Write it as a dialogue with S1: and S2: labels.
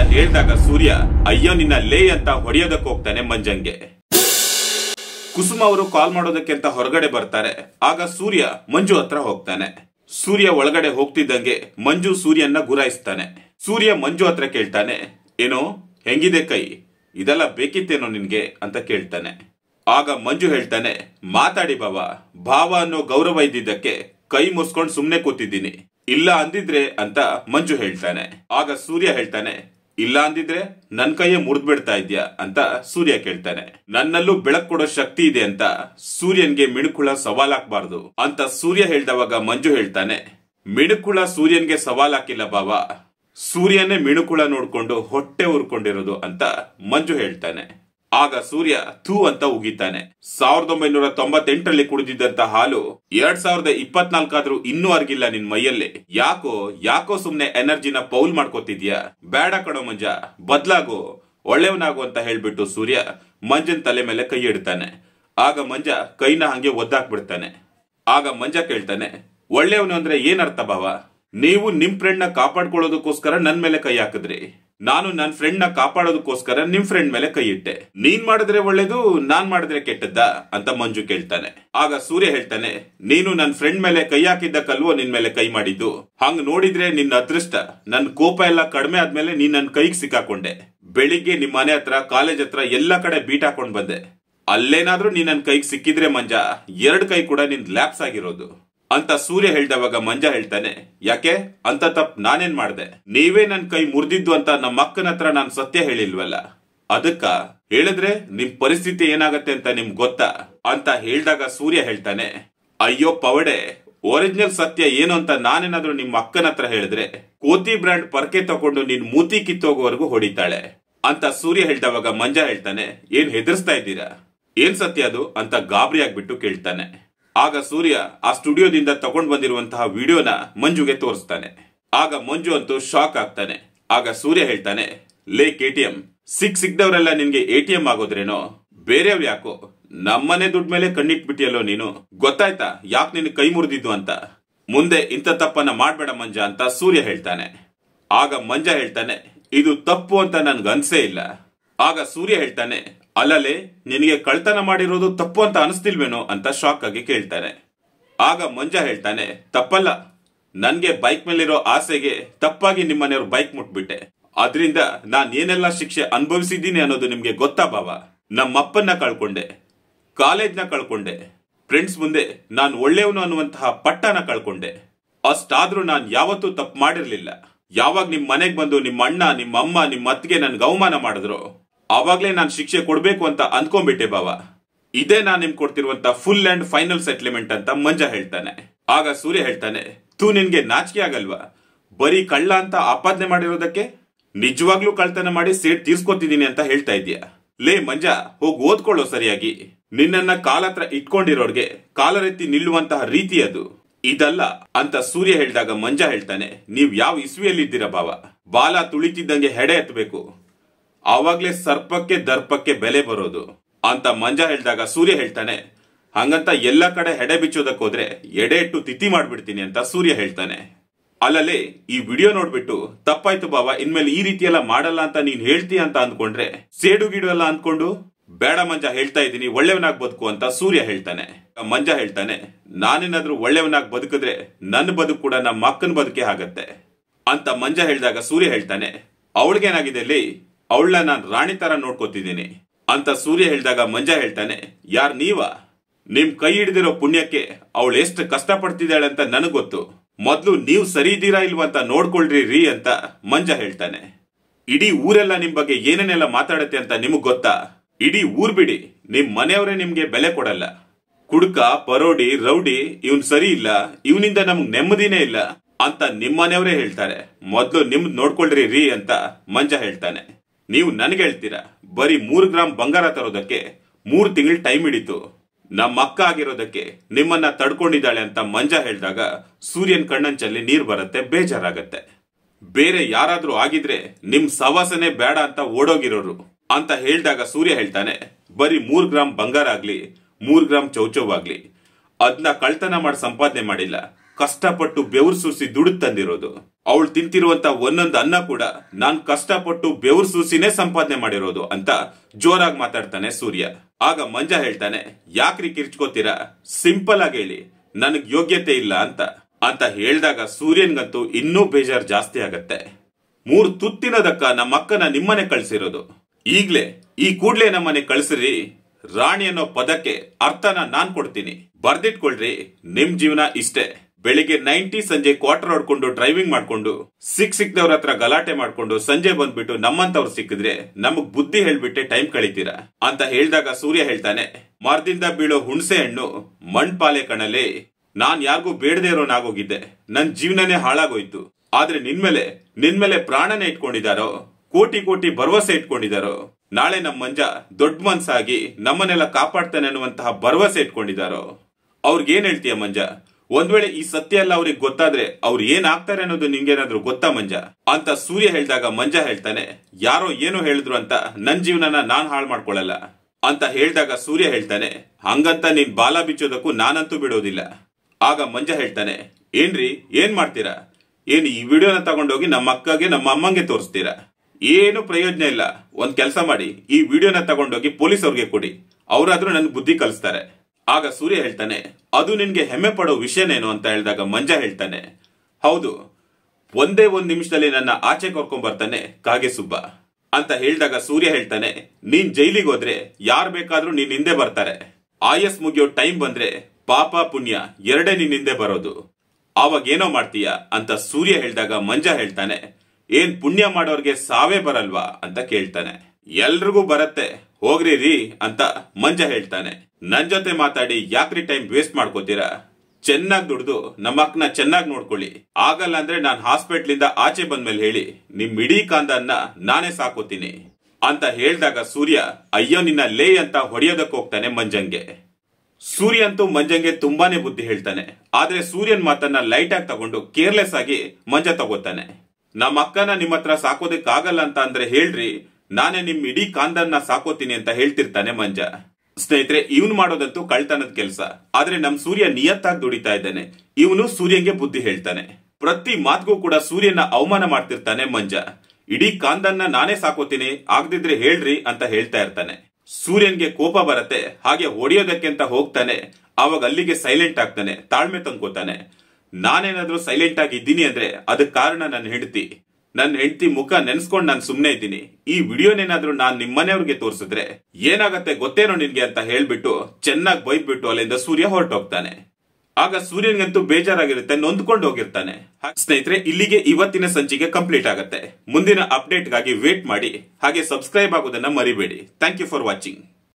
S1: ಅಂತ ಹೇಳಿದಾಗ ಸೂರ್ಯ ಅಯ್ಯೋ ನಿನ್ನ ಲೇ ಅಂತ ಹೊಡೆಯೋದಕ್ಕೆ ಹೋಗ್ತಾನೆ ಮಂಜಂಗೆ ಕುಸುಮ ಅವರು ಕಾಲ್ ಮಾಡೋದಕ್ಕೆ ಅಂತ ಹೊರಗಡೆ ಬರ್ತಾರೆ ಆಗ ಸೂರ್ಯ ಮಂಜು ಹತ್ರ ಹೋಗ್ತಾನೆ ಸೂರ್ಯ ಒಳಗಡೆ ಹೋಗ್ತಿದ್ದಂಗೆ ಮಂಜು ಸೂರ್ಯನ್ನ ಗುರಾಯಿಸ್ತಾನೆ ಸೂರ್ಯ ಮಂಜು ಹತ್ರ ಕೇಳ್ತಾನೆ ಏನೋ ಹೆಂಗಿದೆ ಕೈ ಇದೆಲ್ಲ ಬೇಕಿತ್ತೇನೋ ನಿನ್ಗೆ ಅಂತ ಕೇಳ್ತಾನೆ ಆಗ ಮಂಜು ಹೇಳ್ತಾನೆ ಮಾತಾಡಿ ಬಾವ ಭಾವ ಅನ್ನೋ ಗೌರವ ಇದ್ದಿದ್ದಕ್ಕೆ ಕೈ ಮುಸ್ಕೊಂಡು ಸುಮ್ನೆ ಕೂತಿದ್ದೀನಿ ಇಲ್ಲ ಅಂದಿದ್ರೆ ಅಂತ ಮಂಜು ಹೇಳ್ತಾನೆ ಆಗ ಸೂರ್ಯ ಹೇಳ್ತಾನೆ ಇಲ್ಲ ಅಂದಿದ್ರೆ ನನ್ ಕೈಯೇ ಮುರಿದ್ ಬಿಡ್ತಾ ಇದ್ಯಾ ಅಂತ ಸೂರ್ಯ ಕೇಳ್ತಾನೆ ನನ್ನಲ್ಲೂ ಬೆಳಕು ಕೊಡೋ ಶಕ್ತಿ ಇದೆ ಅಂತ ಸೂರ್ಯನ್ಗೆ ಮಿಣುಕುಳ ಹಾಕ್ಬಾರ್ದು ಅಂತ ಸೂರ್ಯ ಹೇಳ್ದವಾಗ ಮಂಜು ಹೇಳ್ತಾನೆ ಮಿಣುಕುಳ ಸೂರ್ಯನ್ಗೆ ಹಾಕಿಲ್ಲ ಬಾವ ಸೂರ್ಯನೇ ಮಿಣುಕುಳ ನೋಡ್ಕೊಂಡು ಹೊಟ್ಟೆ ಉರ್ಕೊಂಡಿರೋದು ಅಂತ ಮಂಜು ಹೇಳ್ತಾನೆ ಆಗ ಸೂರ್ಯ ಥೂ ಅಂತ ಉಗಿತಾನೆ ಸಾವಿರದ ಒಂಬೈನೂರ ತೊಂಬತ್ತೆಂಟರಲ್ಲಿ ಕುಡಿದಿದ್ದಂತ ಹಾಲು ಎರಡ್ ಸಾವಿರದ ಇಪ್ಪತ್ನಾಲ್ಕಾದ್ರೂ ಇನ್ನೂ ಅರ್ಗಿಲ್ಲ ನಿನ್ ಮೈಯಲ್ಲಿ ಯಾಕೋ ಯಾಕೋ ಸುಮ್ನೆ ಎನರ್ಜಿನ ಪೌಲ್ ಮಾಡ್ಕೋತಿದ್ಯಾ ಬೇಡ ಕಣೋ ಮಂಜ ಬದ್ಲಾಗು ಒಳ್ಳೆಯವನಾಗು ಅಂತ ಹೇಳ್ಬಿಟ್ಟು ಸೂರ್ಯ ಮಂಜನ್ ತಲೆ ಮೇಲೆ ಕೈ ಇಡ್ತಾನೆ ಆಗ ಮಂಜ ಕೈನ ಹಂಗೆ ಒದ್ದಾಕ್ಬಿಡ್ತಾನೆ ಆಗ ಮಂಜ ಕೇಳ್ತಾನೆ ಒಳ್ಳೆಯವನು ಅಂದ್ರೆ ಏನರ್ಥ ಭಾವ ನೀವು ನಿಮ್ ಫ್ರೆಂಡ್ನ ನ ಕಾಪಾಡ್ಕೊಳ್ಳೋದಕ್ಕೋಸ್ಕರ ನನ್ ಮೇಲೆ ಕೈ ಹಾಕಿದ್ರಿ ನಾನು ನನ್ನ ಫ್ರೆಂಡ್ ನ ಕಾಪಾಡೋದಕ್ಕೋಸ್ಕರ ನಿಮ್ ಫ್ರೆಂಡ್ ಮೇಲೆ ಕೈ ಇಟ್ಟೆ ನೀನ್ ಮಾಡಿದ್ರೆ ಒಳ್ಳೇದು ನಾನ್ ಮಾಡಿದ್ರೆ ಕೆಟ್ಟದ್ದ ಅಂತ ಮಂಜು ಕೇಳ್ತಾನೆ ಆಗ ಸೂರ್ಯ ಹೇಳ್ತಾನೆ ನೀನು ನನ್ನ ಫ್ರೆಂಡ್ ಮೇಲೆ ಕೈ ಹಾಕಿದ್ದ ಕಲ್ವೋ ನಿನ್ ಮೇಲೆ ಕೈ ಮಾಡಿದ್ದು ಹಂಗ್ ನೋಡಿದ್ರೆ ನಿನ್ನ ಅದೃಷ್ಟ ನನ್ನ ಕೋಪ ಎಲ್ಲ ಕಡಿಮೆ ಆದ್ಮೇಲೆ ನೀನ್ ನನ್ನ ಕೈಗೆ ಸಿಕ್ಕಾಕೊಂಡೆ ಬೆಳಿಗ್ಗೆ ನಿಮ್ ಮನೆ ಹತ್ರ ಕಾಲೇಜ್ ಹತ್ರ ಎಲ್ಲಾ ಕಡೆ ಬೀಟ್ ಹಾಕೊಂಡ್ ಬಂದೆ ಅಲ್ಲೇನಾದ್ರೂ ನೀನ್ ನನ್ನ ಕೈಗೆ ಸಿಕ್ಕಿದ್ರೆ ಮಂಜ ಎರಡ್ ಕೈ ಕೂಡ ನಿನ್ ಲ್ಯಾಪ್ಸ್ ಆಗಿರೋದು ಅಂತ ಸೂರ್ಯ ಹೇಳ್ದವಾಗ ಮಂಜ ಹೇಳ್ತಾನೆ ಯಾಕೆ ಅಂತ ತಪ್ಪ ನಾನೇನ್ ಮಾಡ್ದೆ ನೀವೇ ನನ್ ಕೈ ಮುರಿದಿದ್ದು ಅಂತ ನಮ್ಮ ಅಕ್ಕನ ಹತ್ರ ನಾನು ಸತ್ಯ ಹೇಳಿಲ್ವಲ್ಲ ಅದಕ್ಕ ಹೇಳಿದ್ರೆ ನಿಮ್ ಪರಿಸ್ಥಿತಿ ಏನಾಗತ್ತೆ ಅಂತ ನಿಮ್ ಗೊತ್ತಾ ಅಂತ ಹೇಳ್ದಾಗ ಸೂರ್ಯ ಹೇಳ್ತಾನೆ ಅಯ್ಯೋ ಪವಡೆ ಒರಿಜಿನಲ್ ಸತ್ಯ ಏನು ಅಂತ ನಾನೇನಾದ್ರೂ ನಿಮ್ಮ ಅಕ್ಕನ ಹತ್ರ ಹೇಳಿದ್ರೆ ಕೋತಿ ಬ್ರ್ಯಾಂಡ್ ಪರ್ಕೆ ತಗೊಂಡು ನಿನ್ ಮೂತಿ ಕಿತ್ತೋಗೋವರೆಗೂ ಹೊಡಿತಾಳೆ ಅಂತ ಸೂರ್ಯ ಹೇಳ್ದವಾಗ ಮಂಜ ಹೇಳ್ತಾನೆ ಏನ್ ಹೆದರ್ಸ್ತಾ ಇದ್ದೀರಾ ಏನ್ ಸತ್ಯ ಅದು ಅಂತ ಗಾಬರಿ ಆಗ್ಬಿಟ್ಟು ಕೇಳ್ತಾನೆ ಆಗ ಸೂರ್ಯ ಆ ಸ್ಟುಡಿಯೋದಿಂದ ತಗೊಂಡ್ ಬಂದಿರುವಂತಹ ವಿಡಿಯೋನ ಮಂಜುಗೆ ತೋರಿಸ್ತಾನೆ ಆಗ ಮಂಜು ಅಂತೂ ಶಾಕ್ ಆಗ್ತಾನೆ ಆಗ ಸೂರ್ಯ ಹೇಳ್ತಾನೆ ಲೇ ಎಂ ಸಿಕ್ ಸಿಕ್ದವರೆಲ್ಲ ನಿನ್ಗೆ ಎಟಿಎಂ ಆಗೋದ್ರೇನೋ ಬೇರೆಯವ್ ಯಾಕೋ ನಮ್ಮನೆ ದುಡ್ಡ ಮೇಲೆ ಕಣ್ಣಿಟ್ಬಿಟ್ಟಿಯಲ್ಲೋ ನೀನು ಗೊತ್ತಾಯ್ತಾ ಯಾಕೆ ನಿನ್ ಕೈ ಮುರಿದಿದ್ದು ಅಂತ ಮುಂದೆ ಇಂಥ ತಪ್ಪನ್ನ ಮಾಡಬೇಡ ಮಂಜ ಅಂತ ಸೂರ್ಯ ಹೇಳ್ತಾನೆ ಆಗ ಮಂಜ ಹೇಳ್ತಾನೆ ಇದು ತಪ್ಪು ಅಂತ ನನ್ಗೆ ಅನ್ಸೇ ಇಲ್ಲ ಆಗ ಸೂರ್ಯ ಹೇಳ್ತಾನೆ ಅಲ್ಲಲ್ಲಿ ನಿನಗೆ ಕಳ್ತನ ಮಾಡಿರೋದು ತಪ್ಪು ಅಂತ ಅನಿಸ್ತಿಲ್ವೇನೋ ಅಂತ ಶಾಕ್ ಆಗಿ ಕೇಳ್ತಾನೆ ಆಗ ಮಂಜ ಹೇಳ್ತಾನೆ ತಪ್ಪಲ್ಲ ನನ್ಗೆ ಬೈಕ್ ಮೇಲಿರೋ ಆಸೆಗೆ ತಪ್ಪಾಗಿ ನಿಮ್ಮನೆಯವ್ರ ಬೈಕ್ ಮುಟ್ಬಿಟ್ಟೆ ಅದರಿಂದ ನಾನು ಏನೆಲ್ಲ ಶಿಕ್ಷೆ ಅನುಭವಿಸಿದ್ದೀನಿ ಅನ್ನೋದು ನಿಮ್ಗೆ ಗೊತ್ತಾ ಬಾವ ನಮ್ಮಪ್ಪನ್ನ ಕಳ್ಕೊಂಡೆ ಕಾಲೇಜ್ನ ಕಳ್ಕೊಂಡೆ ಫ್ರೆಂಡ್ಸ್ ಮುಂದೆ ನಾನು ಒಳ್ಳೆಯವನು ಅನ್ನುವಂತಹ ಪಟ್ಟನ ಕಳ್ಕೊಂಡೆ ಅಷ್ಟಾದ್ರೂ ನಾನು ಯಾವತ್ತೂ ತಪ್ಪು ಮಾಡಿರ್ಲಿಲ್ಲ ಯಾವಾಗ ನಿಮ್ಮ ಮನೆಗೆ ಬಂದು ನಿಮ್ಮ ಅಣ್ಣ ನಿಮ್ಮ ಅಮ್ಮ ನಿಮ್ಮ ಅತ್ತಿಗೆ ನನ್ಗೆ ಅವಮಾನ ಮಾಡಿದ್ರು ಆವಾಗಲೇ ನಾನು ಶಿಕ್ಷೆ ಕೊಡಬೇಕು ಅಂತ ಅಂದ್ಕೊಂಡ್ಬಿಟ್ಟೆ ಬಾವ ಇದೇ ನಾನು ನಿಮ್ಗೆ ಕೊಡ್ತಿರುವಂತ ಫುಲ್ ಅಂಡ್ ಫೈನಲ್ ಸೆಟ್ಲ್ಮೆಂಟ್ ಅಂತ ಮಂಜ ಹೇಳ್ತಾನೆ ಆಗ ಸೂರ್ಯ ಹೇಳ್ತಾನೆ ತೂ ನಿನ್ಗೆ ನಾಚಿಕೆ ಆಗಲ್ವಾ ಬರೀ ಕಳ್ಳ ಅಂತ ಆಪಾದನೆ ಮಾಡಿರೋದಕ್ಕೆ ನಿಜವಾಗ್ಲೂ ಕಳ್ತನ ಮಾಡಿ ಸೇಟ್ ತೀರ್ಸ್ಕೊತಿದ್ದೀನಿ ಅಂತ ಹೇಳ್ತಾ ಇದೀಯ ಲೇ ಮಂಜ ಹೋಗಿ ಓದ್ಕೊಳ್ಳೋ ಸರಿಯಾಗಿ ನಿನ್ನನ್ನ ಕಾಲತ್ರ ಇಟ್ಕೊಂಡಿರೋರ್ಗೆ ಕಾಲರೆತ್ತಿ ನಿಲ್ಲುವಂತಹ ರೀತಿ ಅದು ಇದಲ್ಲ ಅಂತ ಸೂರ್ಯ ಹೇಳಿದಾಗ ಮಂಜ ಹೇಳ್ತಾನೆ ನೀವ್ ಯಾವ ಇಸ್ವಿಯಲ್ಲಿ ಇದ್ದೀರಾ ಬಾವ ಬಾಲ ತುಳಿತಿದ್ದಂಗೆ ಹೆಡೆ ಎತ್ತಬೇಕು ಆವಾಗ್ಲೇ ಸರ್ಪಕ್ಕೆ ದರ್ಪಕ್ಕೆ ಬೆಲೆ ಬರೋದು ಅಂತ ಮಂಜ ಹೇಳ್ದಾಗ ಸೂರ್ಯ ಹೇಳ್ತಾನೆ ಹಂಗಂತ ಎಲ್ಲ ಕಡೆ ಹೆಡೆ ಬಿಚ್ಚೋದಕ್ಕೆ ಹೋದ್ರೆ ಎಡೆ ಇಟ್ಟು ತಿಥಿ ಮಾಡ್ಬಿಡ್ತೀನಿ ಅಂತ ಸೂರ್ಯ ಹೇಳ್ತಾನೆ ಅಲ್ಲಲ್ಲಿ ಈ ವಿಡಿಯೋ ನೋಡ್ಬಿಟ್ಟು ತಪ್ಪಾಯ್ತು ಬಾಬ ಇನ್ಮೇಲೆ ಈ ರೀತಿ ಎಲ್ಲ ಮಾಡಲ್ಲ ಅಂತ ನೀನ್ ಹೇಳ್ತಿ ಅಂತ ಅಂದ್ಕೊಂಡ್ರೆ ಸೇಡು ಗಿಡು ಎಲ್ಲ ಅಂದ್ಕೊಂಡು ಬೇಡ ಮಂಜ ಹೇಳ್ತಾ ಇದ್ದೀನಿ ಒಳ್ಳೆಯವನಾಗ್ ಬದುಕು ಅಂತ ಸೂರ್ಯ ಹೇಳ್ತಾನೆ ಮಂಜ ಹೇಳ್ತಾನೆ ನಾನೇನಾದ್ರೂ ಒಳ್ಳೆಯವನಾಗ್ ಬದುಕಿದ್ರೆ ನನ್ನ ಬದುಕು ಕೂಡ ನಮ್ಮ ಅಕ್ಕನ ಬದುಕೆ ಆಗತ್ತೆ ಅಂತ ಮಂಜ ಹೇಳಿದಾಗ ಸೂರ್ಯ ಹೇಳ್ತಾನೆ ಅವಳಿಗೇನಾಗಿದೆ ಅಲ್ಲಿ ಅವಳನ್ನ ನಾನ್ ರಾಣಿ ತರ ನೋಡ್ಕೋತಿದ್ದೀನಿ ಅಂತ ಸೂರ್ಯ ಹೇಳಿದಾಗ ಮಂಜ ಹೇಳ್ತಾನೆ ಯಾರ್ ನೀವ ನಿಮ್ ಕೈ ಹಿಡಿದಿರೋ ಪುಣ್ಯಕ್ಕೆ ಅವಳು ಎಷ್ಟು ಕಷ್ಟ ಪಡ್ತಿದ್ದಾಳೆ ಅಂತ ನನಗ್ ಗೊತ್ತು ಮೊದ್ಲು ನೀವ್ ಸರಿ ಇದ್ದೀರಾ ಅಂತ ನೋಡ್ಕೊಳ್ರಿ ರೀ ಅಂತ ಮಂಜ ಹೇಳ್ತಾನೆ ಇಡೀ ಊರೆಲ್ಲ ನಿಮ್ ಬಗ್ಗೆ ಏನೇನೆಲ್ಲ ಮಾತಾಡತ್ತೆ ಅಂತ ನಿಮಗ್ ಗೊತ್ತಾ ಇಡೀ ಊರ್ ಬಿಡಿ ನಿಮ್ ಮನೆಯವರೇ ನಿಮ್ಗೆ ಬೆಲೆ ಕೊಡಲ್ಲ ಕುಡ್ಕ ಪರೋಡಿ ರೌಡಿ ಇವನ್ ಸರಿ ಇಲ್ಲ ಇವನಿಂದ ನಮ್ಗ್ ನೆಮ್ಮದಿನೇ ಇಲ್ಲ ಅಂತ ನಿಮ್ಮನೆಯವರೇ ಹೇಳ್ತಾರೆ ಮೊದ್ಲು ನಿಮ್ದು ನೋಡ್ಕೊಳ್ರಿ ರೀ ಅಂತ ಮಂಜ ಹೇಳ್ತಾನೆ ನೀವು ನನಗೆ ಹೇಳ್ತೀರಾ ಬರೀ ಮೂರು ಗ್ರಾಮ್ ಬಂಗಾರ ತರೋದಕ್ಕೆ ಮೂರು ತಿಂಗಳು ಟೈಮ್ ಹಿಡಿತು ನಮ್ಮ ಅಕ್ಕ ಆಗಿರೋದಕ್ಕೆ ನಿಮ್ಮನ್ನ ತಡ್ಕೊಂಡಿದ್ದಾಳೆ ಅಂತ ಮಂಜ ಹೇಳಿದಾಗ ಸೂರ್ಯನ್ ಕಣ್ಣಂಚಲ್ಲಿ ನೀರ್ ಬರುತ್ತೆ ಬೇಜಾರಾಗತ್ತೆ ಬೇರೆ ಯಾರಾದ್ರೂ ಆಗಿದ್ರೆ ನಿಮ್ ಸವಾಸನೆ ಬೇಡ ಅಂತ ಓಡೋಗಿರೋರು ಅಂತ ಹೇಳಿದಾಗ ಸೂರ್ಯ ಹೇಳ್ತಾನೆ ಬರೀ ಮೂರ್ ಗ್ರಾಮ್ ಬಂಗಾರ ಆಗ್ಲಿ ಮೂರ್ ಗ್ರಾಮ್ ಆಗ್ಲಿ ಅದನ್ನ ಕಳ್ತನ ಮಾಡಿ ಸಂಪಾದನೆ ಮಾಡಿಲ್ಲ ಕಷ್ಟಪಟ್ಟು ಬೆವರು ಸುರಿಸಿ ದುಡಿದು ತಂದಿರೋದು ಅವಳು ತಿಂತಿರುವಂತ ಒಂದೊಂದು ಅನ್ನ ಕೂಡ ನಾನು ಕಷ್ಟಪಟ್ಟು ಬೆವರು ಸೂಸಿನೇ ಸಂಪಾದನೆ ಮಾಡಿರೋದು ಅಂತ ಜೋರಾಗಿ ಮಾತಾಡ್ತಾನೆ ಸೂರ್ಯ ಆಗ ಮಂಜ ಹೇಳ್ತಾನೆ ಯಾಕ್ರಿ ಕಿರ್ಚ್ಕೋತೀರಾ ಸಿಂಪಲ್ ಆಗಿ ಹೇಳಿ ನನಗ್ ಯೋಗ್ಯತೆ ಇಲ್ಲ ಅಂತ ಅಂತ ಹೇಳಿದಾಗ ಸೂರ್ಯನ್ಗಂತೂ ಇನ್ನೂ ಬೇಜಾರ್ ಜಾಸ್ತಿ ಆಗತ್ತೆ ಮೂರು ತುತ್ತಿನದಕ್ಕ ನಮ್ಮ ಅಕ್ಕನ ನಿಮ್ಮನೆ ಕಳ್ಸಿರೋದು ಈಗ್ಲೇ ಈ ಕೂಡ್ಲೆ ನಮ್ಮನೆ ಕಳ್ಸ್ರಿ ರಾಣಿ ಅನ್ನೋ ಪದಕ್ಕೆ ಅರ್ಥನ ನಾನ್ ಕೊಡ್ತೀನಿ ಬರ್ದಿಟ್ಕೊಳ್ರಿ ನಿಮ್ ಜೀವನ ಇಷ್ಟೇ ಬೆಳಿಗ್ಗೆ ನೈಂಟಿ ಸಂಜೆ ಕ್ವಾರ್ಟರ್ ಹೊಡ್ಕೊಂಡು ಡ್ರೈವಿಂಗ್ ಮಾಡ್ಕೊಂಡು ಸಿಕ್ ಸಿಕ್ದವ್ರ ಹತ್ರ ಗಲಾಟೆ ಮಾಡ್ಕೊಂಡು ಸಂಜೆ ಬಂದ್ಬಿಟ್ಟು ನಮ್ಮಂತವ್ರು ಸಿಕ್ಕಿದ್ರೆ ನಮಗ್ ಬುದ್ಧಿ ಹೇಳ್ಬಿಟ್ಟೆ ಟೈಮ್ ಕಳಿತೀರಾ ಅಂತ ಹೇಳ್ದಾಗ ಸೂರ್ಯ ಹೇಳ್ತಾನೆ ಮರದಿಂದ ಬೀಳೋ ಹುಣ್ಸೆ ಹಣ್ಣು ಮಣ್ ಪಾಲೆ ಕಣಲ್ಲಿ ನಾನ್ ಯಾರಿಗೂ ಬೇಡದೆ ಇರೋನಾಗೋಗಿದ್ದೆ ನನ್ ಜೀವನನೇ ಹಾಳಾಗೋಯ್ತು ಆದ್ರೆ ನಿನ್ಮೇಲೆ ನಿನ್ಮೇಲೆ ಪ್ರಾಣನೇ ಇಟ್ಕೊಂಡಿದಾರೋ ಕೋಟಿ ಕೋಟಿ ಭರವಸೆ ಇಟ್ಕೊಂಡಿದಾರೋ ನಾಳೆ ನಮ್ಮ ಮಂಜ ದೊಡ್ಡ ಮನ್ಸಾಗಿ ನಮ್ಮನ್ನೆಲ್ಲ ಕಾಪಾಡ್ತಾನೆ ಅನ್ನುವಂತಹ ಭರವಸೆ ಇಟ್ಕೊಂಡಿದಾರೋ ಅವ್ರಿಗೇನ್ ಹೇಳ್ತೀಯ ಮಂಜ ಒಂದ್ ವೇಳೆ ಈ ಸತ್ಯ ಎಲ್ಲ ಅವ್ರಿಗೆ ಗೊತ್ತಾದ್ರೆ ಅವ್ರು ಆಗ್ತಾರೆ ಅನ್ನೋದು ನಿಂಗೇನಾದ್ರೂ ಗೊತ್ತಾ ಮಂಜ ಅಂತ ಸೂರ್ಯ ಹೇಳಿದಾಗ ಮಂಜ ಹೇಳ್ತಾನೆ ಯಾರೋ ಏನೋ ಹೇಳಿದ್ರು ಅಂತ ನನ್ ಜೀವನನ ನಾನ್ ಹಾಳು ಮಾಡ್ಕೊಳ್ಳಲ್ಲ ಅಂತ ಹೇಳ್ದಾಗ ಸೂರ್ಯ ಹೇಳ್ತಾನೆ ಹಂಗಂತ ನೀನ್ ಬಾಲ ಬಿಚ್ಚೋದಕ್ಕೂ ನಾನಂತೂ ಬಿಡೋದಿಲ್ಲ ಆಗ ಮಂಜ ಹೇಳ್ತಾನೆ ಏನ್ರಿ ಏನ್ ಮಾಡ್ತೀರಾ ಏನ್ ಈ ವಿಡಿಯೋನ ತಗೊಂಡೋಗಿ ನಮ್ಮ ಅಕ್ಕಗೆ ನಮ್ಮ ಅಮ್ಮಂಗೆ ತೋರಿಸ್ತೀರಾ ಏನು ಪ್ರಯೋಜನ ಇಲ್ಲ ಒಂದ್ ಕೆಲಸ ಮಾಡಿ ಈ ವಿಡಿಯೋನ ತಗೊಂಡೋಗಿ ಪೊಲೀಸ್ ಅವ್ರಿಗೆ ಕೊಡಿ ಅವರಾದ್ರೂ ನನ್ ಬುದ್ಧಿ ಕಲಿಸ್ತಾರೆ ಆಗ ಸೂರ್ಯ ಹೇಳ್ತಾನೆ ಅದು ನಿನ್ಗೆ ಹೆಮ್ಮೆ ಪಡೋ ವಿಷಯನೇನು ಅಂತ ಹೇಳಿದಾಗ ಮಂಜ ಹೇಳ್ತಾನೆ ಹೌದು ಒಂದೇ ಒಂದ್ ನಿಮಿಷದಲ್ಲಿ ನನ್ನ ಆಚೆ ಕರ್ಕೊಂಡ್ ಬರ್ತಾನೆ ಕಾಗೆ ಸುಬ್ಬ ಅಂತ ಹೇಳಿದಾಗ ಸೂರ್ಯ ಹೇಳ್ತಾನೆ ನೀನ್ ಜೈಲಿಗೆ ಹೋದ್ರೆ ಯಾರ್ ಬೇಕಾದ್ರೂ ನೀನ್ ಹಿಂದೆ ಬರ್ತಾರೆ ಆಯಸ್ ಮುಗಿಯೋ ಟೈಮ್ ಬಂದ್ರೆ ಪಾಪ ಪುಣ್ಯ ಎರಡೇ ನಿನ್ ಹಿಂದೆ ಬರೋದು ಅವಾಗ ಏನೋ ಮಾಡ್ತೀಯ ಅಂತ ಸೂರ್ಯ ಹೇಳಿದಾಗ ಮಂಜ ಹೇಳ್ತಾನೆ ಏನ್ ಪುಣ್ಯ ಮಾಡೋರ್ಗೆ ಸಾವೇ ಬರಲ್ವಾ ಅಂತ ಕೇಳ್ತಾನೆ ಎಲ್ರಿಗೂ ಬರತ್ತೆ ಹೋಗ್ರಿ ರೀ ಅಂತ ಮಂಜ ಹೇಳ್ತಾನೆ ನನ್ ಜೊತೆ ಮಾತಾಡಿ ಯಾಕ್ರಿ ಟೈಮ್ ವೇಸ್ಟ್ ಮಾಡ್ಕೋತೀರಾ ಚೆನ್ನಾಗಿ ದುಡ್ದು ನಮ್ಮ ಅಕ್ಕನ ಚೆನ್ನಾಗಿ ನೋಡ್ಕೊಳ್ಳಿ ಆಗಲ್ಲ ಅಂದ್ರೆ ನಾನು ಇಂದ ಆಚೆ ಬಂದ್ಮೇಲೆ ಹೇಳಿ ನಿಮ್ ಇಡೀ ಕಾಂದನ್ನ ನಾನೇ ಸಾಕೋತೀನಿ ಅಂತ ಹೇಳ್ದಾಗ ಸೂರ್ಯ ಅಯ್ಯೋ ನಿನ್ನ ಲೇ ಅಂತ ಹೊಡೆಯೋದಕ್ಕೆ ಹೋಗ್ತಾನೆ ಮಂಜಂಗೆ ಸೂರ್ಯ ಅಂತೂ ಮಂಜಂಗೆ ತುಂಬಾನೇ ಬುದ್ಧಿ ಹೇಳ್ತಾನೆ ಆದ್ರೆ ಸೂರ್ಯನ್ ಮಾತನ್ನ ಲೈಟ್ ಆಗಿ ತಗೊಂಡು ಕೇರ್ಲೆಸ್ ಆಗಿ ಮಂಜ ತಗೋತಾನೆ ನಮ್ಮ ಅಕ್ಕನ ನಿಮ್ಮ ಹತ್ರ ಸಾಕೋದಕ್ಕಾಗಲ್ಲ ಅಂತ ಅಂದ್ರೆ ಹೇಳ್ರಿ ನಾನೇ ನಿಮ್ ಇಡೀ ಕಾಂದನ್ನ ಸಾಕೋತೀನಿ ಅಂತ ಹೇಳ್ತಿರ್ತಾನೆ ಮಂಜ ಸ್ನೇಹಿತರೆ ಇವನು ಮಾಡೋದಂತೂ ಕಳ್ತನದ ಕೆಲಸ ಆದ್ರೆ ನಮ್ ಸೂರ್ಯ ನಿಯತ್ತಾಗಿ ದುಡಿತಾ ಇದ್ದಾನೆ ಇವನು ಸೂರ್ಯಂಗೆ ಬುದ್ಧಿ ಹೇಳ್ತಾನೆ ಪ್ರತಿ ಮಾತ್ಗೂ ಕೂಡ ಸೂರ್ಯನ ಅವಮಾನ ಮಾಡ್ತಿರ್ತಾನೆ ಮಂಜ ಇಡೀ ಕಾಂದನ್ನ ನಾನೇ ಸಾಕೋತೀನಿ ಆಗದಿದ್ರೆ ಹೇಳ್ರಿ ಅಂತ ಹೇಳ್ತಾ ಇರ್ತಾನೆ ಸೂರ್ಯನ್ಗೆ ಕೋಪ ಬರತ್ತೆ ಹಾಗೆ ಹೊಡೆಯೋದಕ್ಕೆ ಅಂತ ಹೋಗ್ತಾನೆ ಅವಾಗ ಅಲ್ಲಿಗೆ ಸೈಲೆಂಟ್ ಆಗ್ತಾನೆ ತಾಳ್ಮೆ ತಂದ್ಕೋತಾನೆ ನಾನೇನಾದ್ರೂ ಸೈಲೆಂಟ್ ಆಗಿದ್ದೀನಿ ಅಂದ್ರೆ ಅದಕ್ಕೆ ಕಾರಣ ನನ್ನ ಹೆಂಡತಿ ನನ್ನ ಹೆಂಡತಿ ಮುಖ ನೆನ್ಸ್ಕೊಂಡು ನಾನು ಸುಮ್ಮನೆ ಇದ್ದೀನಿ ಈ ವಿಡಿಯೋನೇನಾದ್ರೂ ನಾನು ನಿಮ್ಮನೆಯವ್ರಿಗೆ ತೋರಿಸಿದ್ರೆ ಏನಾಗತ್ತೆ ಗೊತ್ತೇನೋ ನಿನ್ಗೆ ಅಂತ ಹೇಳ್ಬಿಟ್ಟು ಚೆನ್ನಾಗಿ ಬೈದ್ಬಿಟ್ಟು ಅಲ್ಲಿಂದ ಸೂರ್ಯ ಹೊರಟೋಗ್ತಾನೆ ಆಗ ಸೂರ್ಯನಿಗಂತೂ ಬೇಜಾರಾಗಿರುತ್ತೆ ನೊಂದ್ಕೊಂಡು ಹೋಗಿರ್ತಾನೆ ಸ್ನೇಹಿತರೆ ಇಲ್ಲಿಗೆ ಇವತ್ತಿನ ಸಂಚಿಕೆ ಕಂಪ್ಲೀಟ್ ಆಗುತ್ತೆ ಮುಂದಿನ ಅಪ್ಡೇಟ್ಗಾಗಿ ವೇಟ್ ಮಾಡಿ ಹಾಗೆ ಸಬ್ಸ್ಕ್ರೈಬ್ ಆಗೋದನ್ನ ಮರಿಬೇಡಿ ಥ್ಯಾಂಕ್ ಯು ಫಾರ್ ವಾಚಿಂಗ್